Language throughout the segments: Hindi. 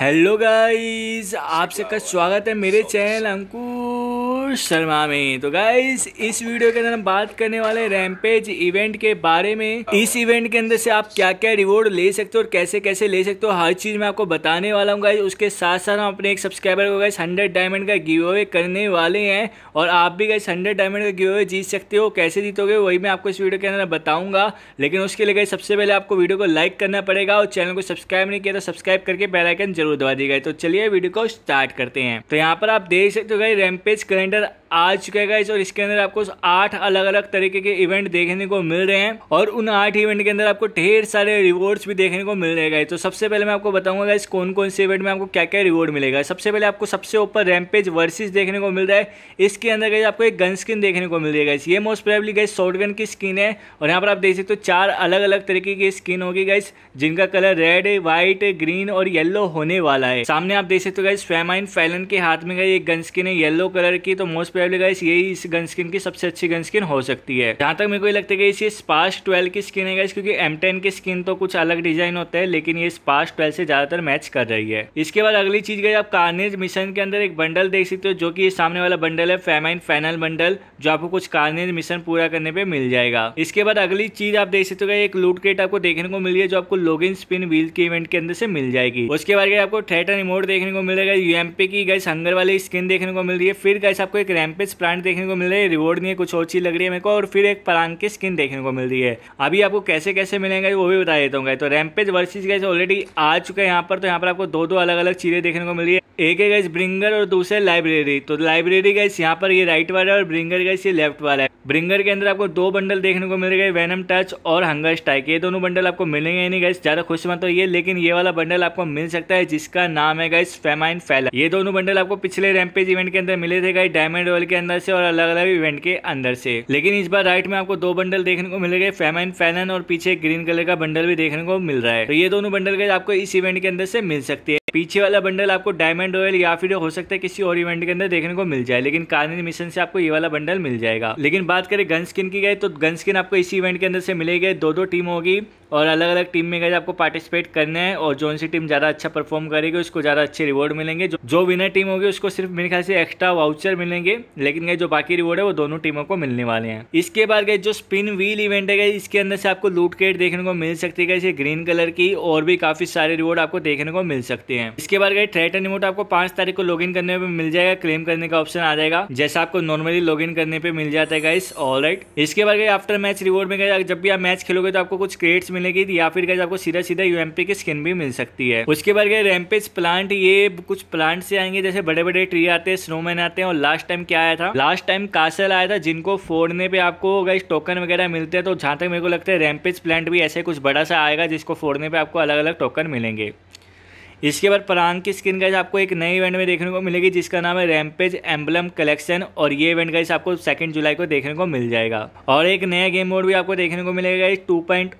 हेलो गाइस आप सबका स्वागत है मेरे चैनल अंकुर और शर्मा में तो गाइज इस वीडियो के अंदर हम बात करने वाले रैमपेज इवेंट के बारे में इस इवेंट के अंदर से आप क्या क्या रिवॉर्ड ले सकते हो और कैसे कैसे ले सकते हो हर चीज़ मैं आपको बताने वाला हूँ गाइज उसके साथ साथ हम अपने एक सब्सक्राइबर को गाइज हंड्रेड डायमंड का गिव अवे करने वाले हैं और आप भी गाइज हंड्रेड डायमंड का गिव अवे जीत सकते हो कैसे जीतोगे वही मैं आपको इस वीडियो के अंदर बताऊंगा लेकिन उसके लिए गाइज सबसे पहले आपको वीडियो को लाइक करना पड़ेगा और चैनल को सब्सक्राइब नहीं किया तो सब्सक्राइब करके बेलाइकन जरूर दबा दी गई तो चलिए वीडियो को स्टार्ट करते हैं तो यहाँ पर आप देख सकते हो गाइज रैमपेज कैलेंडर এটার आ चुका है गाइस और इसके अंदर आपको आठ अलग अलग तरीके के इवेंट देखने को मिल रहे हैं और उन आठ इवेंट के अंदर आपको ढेर सारे रिवॉर्ड्स भी देखने को मिल रहे हैं तो सबसे पहले मैं आपको बताऊंगा गाइस कौन कौन से इवेंट में आपको क्या क्या रिवॉर्ड मिलेगा सबसे पहले आपको सबसे ऊपर रैमपेज वर्सिस देखने को मिल रहा है इसके अंदर गाइस आपको एक गन स्किन देखने को मिल रही है गाइस ये मोस्ट प्रेबली गाइस शॉर्ट की स्किन है और यहाँ पर आप देख सकते हो चार अलग अलग तरीके की स्किन होगी गाइस जिनका कलर रेड व्हाइट ग्रीन और येलो होने वाला है सामने आप देख सकते हो गाइस फेमाइन फैलन के हाथ में गई एक गन स्किन है येलो कलर की तो मोस्ट प्रोबेबली गाइस यही इस गन स्किन की सबसे अच्छी गन स्किन हो सकती है जहाँ तक मेरे को ये लगता है कि ये स्पास ट्वेल्व की स्किन है क्योंकि एम टेन की स्किन तो कुछ अलग डिजाइन होता है लेकिन ये स्पास ट्वेल्व से ज़्यादातर मैच कर रही है इसके बाद अगली चीज़ गई आप कार्नेज मिशन के अंदर एक बंडल देख सकते हो जो की सामने वाला बंडल है फेमाइन फाइनल बंडल जो आपको कुछ कार्नेज मिशन पूरा करने पे मिल जाएगा इसके बाद अगली चीज़ आप देख सकते हो एक लूट केट आपको देखने को मिली है जो आपको लोगिन स्पिन व्हील के इवेंट के अंदर से मिल जाएगी उसके बाद आपको थेटर रिमोट देखने को मिलेगा यूएमपी की गैस हंगर वाली स्किन देखने को मिल रही है फिर गैस आपको एक रैम रैम्पेज प्लांट देखने को मिल रही है रिवॉर्ड नहीं है कुछ और चीज़ लग रही है मेरे को और फिर एक पलांग की स्किन देखने को मिल रही है अभी आपको कैसे कैसे मिलेंगे वो भी बता देता हूँ तो रैम्पेज वर्सेज गए ऑलरेडी आ चुके हैं यहाँ पर तो यहाँ पर आपको दो दो अलग अलग चीज़ें देखने को मिल रही है एक है गैस ब्रिंगर और दूसरे लाइब्रेरी तो लाइब्रेरी गैस यहाँ पर ये राइट वाला है और ब्रिंगर गैस ये लेफ्ट वाला है ब्रिंगर के अंदर आपको दो बंडल देखने को मिल गए वैनम टच और हंगर स्टाइक ये दोनों बंडल आपको मिलेंगे नहीं गैस ज़्यादा खुश मत ये लेकिन ये वाला बंडल आपको मिल सकता है जिसका नाम है गैस फेमाइन फैला ये दोनों बंडल आपको पिछले रैमपेज इवेंट के अंदर मिले थे गए डायमंड लेवल के अंदर से और अलग अलग इवेंट के अंदर से लेकिन इस बार राइट में आपको दो बंडल देखने को मिलेंगे फेमन फैनन और पीछे ग्रीन कलर का बंडल भी देखने को मिल रहा है तो ये दोनों बंडल गैस आपको इस इवेंट के अंदर से मिल सकती है पीछे वाला बंडल आपको डायमंड रॉयल या फिर हो सकता है किसी और इवेंट के अंदर देखने को मिल जाए लेकिन कानी मिशन से आपको ये वाला बंडल मिल जाएगा लेकिन बात करें गन स्किन की गई तो गन स्किन आपको इसी इवेंट के अंदर से मिलेगी दो दो टीम होगी और अलग अलग टीम में गए आपको पार्टिसिपेट करने है और जो सी टीम ज़्यादा अच्छा परफॉर्म करेगी उसको ज़्यादा अच्छे रिवॉर्ड मिलेंगे जो जो विनर टीम होगी उसको सिर्फ मेरे ख्याल से एक्स्ट्रा वाउचर मिलेंगे लेकिन गए जो बाकी रिवॉर्ड है वो दोनों टीमों को मिलने वाले हैं इसके बाद गए जो स्पिन व्हील इवेंट है इसके अंदर से आपको लूट केट देखने को मिल सकती है इसे ग्रीन कलर की और भी काफ़ी सारे रिवॉर्ड आपको देखने को मिल सकते हैं इसके बाद गए थ्रेटन रिमोट आपको पाँच तारीख को लॉग करने पर मिल जाएगा क्लेम करने का ऑप्शन आ जाएगा जैसा आपको नॉर्मली लॉग करने पर मिल जाता है ऑल इसके बाद गए आफ्टर मैच रिवॉर्ड में गए जब भी आप मैच खेलोगे तो आपको कुछ क्रेड्स मिलेगी या फिर आपको सीधा सीधा यूएमपी की स्किन भी मिल सकती है उसके बाद गए रैम्पेज प्लांट ये कुछ प्लांट से आएंगे जैसे बड़े बड़े ट्री आते हैं स्नोमैन आते हैं और लास्ट टाइम क्या आया था लास्ट टाइम कासल आया था जिनको फोड़ने पे आपको गई टोकन वगैरह मिलते हैं तो जहां तक मेरे को लगता है रैम्पेज प्लांट भी ऐसे कुछ बड़ा सा आएगा जिसको फोड़ने पे आपको अलग अलग टोकन मिलेंगे इसके बाद परान की स्किन गाइज आपको एक नए इवेंट में देखने को मिलेगी जिसका नाम है रैमपेज एम्बलम कलेक्शन और ये इवेंट गाइज आपको सेकेंड जुलाई को देखने को मिल जाएगा और एक नया गेम मोड भी आपको देखने को मिलेगा गाइज टू पॉइंट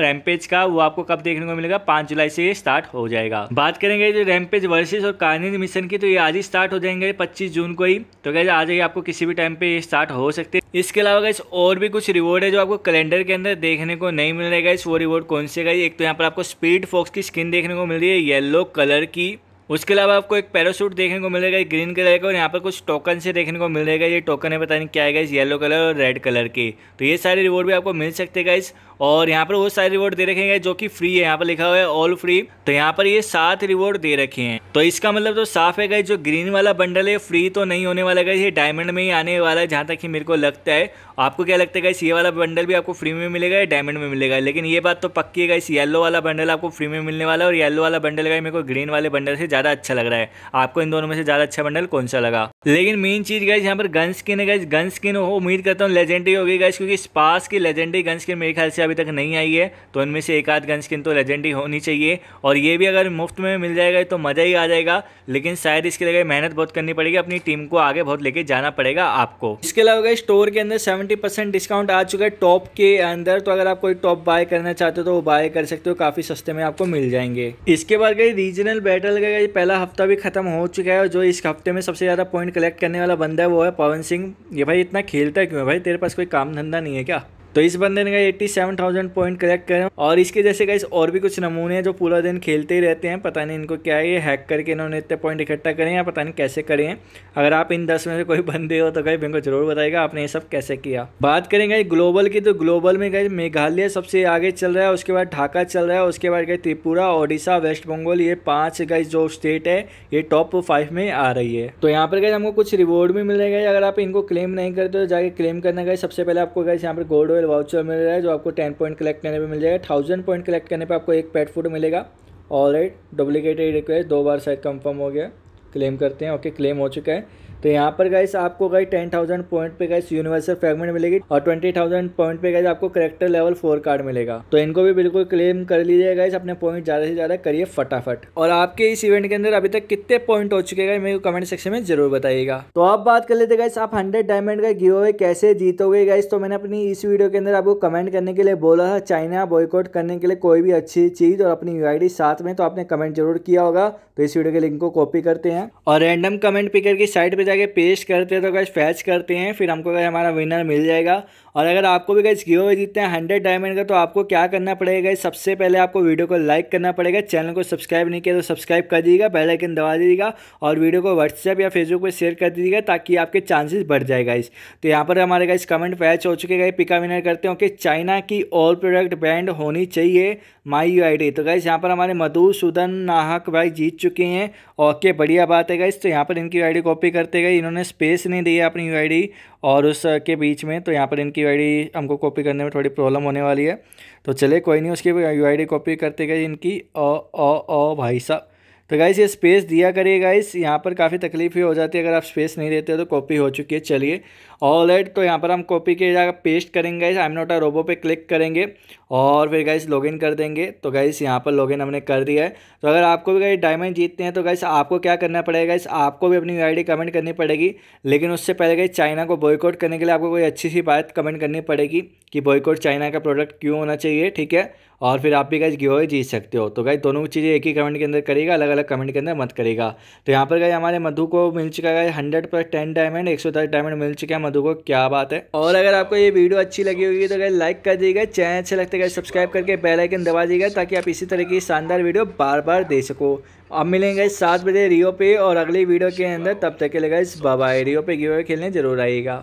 रैमपेज का वो आपको कब देखने को मिलेगा पांच जुलाई से ये स्टार्ट हो जाएगा बात करेंगे जो रैमपेज वर्सेज और कानी मिशन की तो ये आज ही स्टार्ट हो जाएंगे पच्चीस जून को ही तो गाइज आज ही आपको किसी भी टाइम पे ये स्टार्ट हो सकते इसके अलावा गाइस और भी कुछ रिवॉर्ड है जो आपको कैलेंडर के अंदर देखने को नहीं मिल रहा है गाइस वो रिवॉर्ड कौन से गाइस एक तो यहाँ पर आपको स्पीड फॉक्स की स्किन देखने को मिल रही है येलो कलर की उसके अलावा आपको एक पैराशूट देखने को मिलेगा ग्रीन कलर का और यहाँ पर कुछ टोकन से देखने को मिलेगा ये टोकन है पता नहीं क्या है इस येलो कलर और रेड कलर के तो ये सारे रिवॉर्ड भी आपको मिल सकते इस और यहाँ पर वो सारे रिवॉर्ड दे रखे हैं जो कि फ्री है यहाँ पर लिखा हुआ है ऑल फ्री तो यहाँ पर ये सात रिवॉर्ड दे रखे हैं तो इसका मतलब तो साफ है गई जो ग्रीन वाला बंडल है फ्री तो नहीं होने वाला गई ये डायमंड में ही आने वाला है जहाँ तक कि मेरे को लगता है आपको क्या लगता है इस ये वाला बंडल भी आपको फ्री में मिलेगा या डायमंड में मिलेगा लेकिन ये बात तो पक्की है इस येलो वाला बंडल आपको फ्री में मिलने वाला है और येलो वाला बंडल गए मेरे को ग्रीन वाले बंडल से ज़्यादा अच्छा लग रहा है आपको इन दोनों में से ज़्यादा अच्छा बंडल कौन सा लगा लेकिन मेन चीज़ गाइज यहाँ पर गन स्किन है गाइज गन स्किन उम्मीद करता हूँ लेजेंडरी होगी गाइज क्योंकि स्पास की लेजेंडरी गन स्किन मेरे ख्याल से अभी तक नहीं आई है तो इनमें से एक आध गन स्किन तो लेजेंडरी होनी चाहिए और ये भी अगर मुफ्त में मिल जाएगा तो मज़ा ही आ जाएगा लेकिन शायद इसके लिए मेहनत बहुत करनी पड़ेगी अपनी टीम को आगे बहुत लेके जाना पड़ेगा आपको इसके अलावा गाइज स्टोर के अंदर सेवेंटी डिस्काउंट आ चुका है टॉप के अंदर तो अगर आप कोई टॉप बाय करना चाहते हो तो वो बाय कर सकते हो काफ़ी सस्ते में आपको मिल जाएंगे इसके बाद गई रीजनल बैटल का पहला हफ्ता भी ख़त्म हो चुका है और जो इस हफ्ते में सबसे ज़्यादा पॉइंट कलेक्ट करने वाला बंदा है वो है पवन सिंह ये भाई इतना खेलता है क्यों भाई तेरे पास कोई काम धंधा नहीं है क्या तो इस बंदे ने eighty seven thousand point collect करें और इसके जैसे गाइस और भी कुछ नमूने हैं जो पूरा दिन खेलते ही रहते हैं पता नहीं इनको क्या है ये हैक करके इन्होंने इतने पॉइंट इकट्ठा करें या पता नहीं कैसे करें हैं अगर आप इन दस में से कोई बंदे हो तो गई मेरे जरूर बताएगा आपने ये सब कैसे किया बात करेंगे ग्लोबल की तो ग्लोबल में गई मेघालय सबसे आगे चल रहा है उसके बाद ढाका चल रहा है उसके बाद गई त्रिपुरा ओडिशा वेस्ट बंगाल ये पाँच गई जो स्टेट है ये टॉप फाइव में आ रही है तो यहाँ पर गए हमको कुछ रिवॉर्ड भी मिलेगा अगर आप इनको क्लेम नहीं करते तो जाके क्लेम करना गए सबसे पहले आपको गई यहाँ पर गोल्ड अवेलेबल वाउचर मिल रहा है जो आपको टेन पॉइंट कलेक्ट करने पर मिल जाएगा थाउजेंड पॉइंट कलेक्ट करने पर आपको एक पेट फूड मिलेगा ऑल राइट डुप्लीकेटेड रिक्वेस्ट दो बार शायद कंफर्म हो गया क्लेम करते हैं ओके क्लेम हो चुका है तो यहाँ पर गाइस आपको गई टेन थाउजेंड पॉइंट पे गाइस यूनिवर्सल फ्रेगमेंट मिलेगी और ट्वेंटी थाउजेंड पॉइंट पे गाइस आपको करेक्टर लेवल फोर कार्ड मिलेगा तो इनको भी बिल्कुल क्लेम कर लीजिए गाइस अपने पॉइंट ज़्यादा से ज़्यादा करिए फटाफट और आपके इस इवेंट के अंदर अभी तक कितने पॉइंट हो चुके गए मेरे को कमेंट सेक्शन में जरूर बताइएगा तो आप बात कर लेते गाइस आप हंड्रेड डायमंड का गिव अवे कैसे जीतोगे गाइस तो मैंने अपनी इस वीडियो के अंदर आपको कमेंट करने के लिए बोला था चाइना बॉयकॉट करने के लिए कोई भी अच्छी चीज़ और अपनी यू साथ में तो आपने कमेंट जरूर किया होगा तो इस वीडियो के लिंक को कॉपी करते हैं और रैंडम कमेंट पिकर की साइड पर जाके पेस्ट करते हैं तो गैस फैच करते हैं फिर हमको अगर हमारा विनर मिल जाएगा और अगर आपको भी गाइज गिव अवे जीतते हैं हंड्रेड डायमंड का तो आपको क्या करना पड़ेगा सबसे पहले आपको वीडियो को लाइक करना पड़ेगा चैनल को सब्सक्राइब नहीं किया तो सब्सक्राइब कर दीजिएगा बेल आइकन दबा दीजिएगा और वीडियो को व्हाट्सएप या फेसबुक पर शेयर कर दीजिएगा ताकि आपके चांसेस बढ़ जाएगा इस तो यहाँ पर हमारे गाइज कमेंट पैच हो चुके गए पिका विनर करते हैं कि चाइना की ऑल प्रोडक्ट ब्रांड होनी चाहिए माई यू आई तो गाइज यहाँ पर हमारे मधुसूदन नाहक भाई जीत चुके हैं ओके बढ़िया बात है गाइज तो यहाँ पर इनकी यू कॉपी करते गए इन्होंने स्पेस नहीं दिया अपनी यू और उसके बीच में तो यहाँ पर इनकी की यू हमको कॉपी करने में थोड़ी प्रॉब्लम होने वाली है तो चले कोई नहीं उसकी यू आई कॉपी करते गए इनकी अ अ भाई साहब तो गाइस ये स्पेस दिया करिए गाइस यहाँ पर काफ़ी तकलीफ ही हो जाती है अगर आप स्पेस नहीं देते हो तो कॉपी हो चुकी है चलिए ऑल राइट तो यहाँ पर हम कॉपी के जगह पेस्ट करेंगे guys I am not a robot पे क्लिक करेंगे और फिर गाइस लॉगिन कर देंगे तो गाइस यहाँ पर लॉगिन हमने कर दिया है तो अगर आपको भी गाइस डायमंड जीतते हैं तो गाइस आपको क्या करना पड़ेगा गाइस आपको भी अपनी आई कमेंट करनी पड़ेगी लेकिन उससे पहले गाइस चाइना को बॉयकॉट करने के लिए आपको कोई अच्छी सी बात कमेंट करनी पड़ेगी कि बॉयकॉट चाइना का प्रोडक्ट क्यों होना चाहिए ठीक है और फिर आप भी गाइस गिव जीत सकते हो तो गाइस दोनों चीज़ें एक ही कमेंट के अंदर करिएगा अलग अलग वाला कमेंट के अंदर मत करेगा तो यहाँ पर गए हमारे मधु को मिल चुका है हंड्रेड पर टेन डायमंड एक सौ दस डायमंड मिल चुके हैं मधु को क्या बात है और अगर आपको ये वीडियो अच्छी लगी होगी तो गए लाइक कर दीजिएगा चैनल अच्छे लगते गए सब्सक्राइब करके बेलाइकन दबा दीजिएगा ताकि आप इसी तरह की शानदार वीडियो बार बार दे सको अब मिलेंगे सात बजे रियो पे और अगली वीडियो के अंदर तब तक के लगा इस बाबा रियो पे गिवे खेलने जरूर आइएगा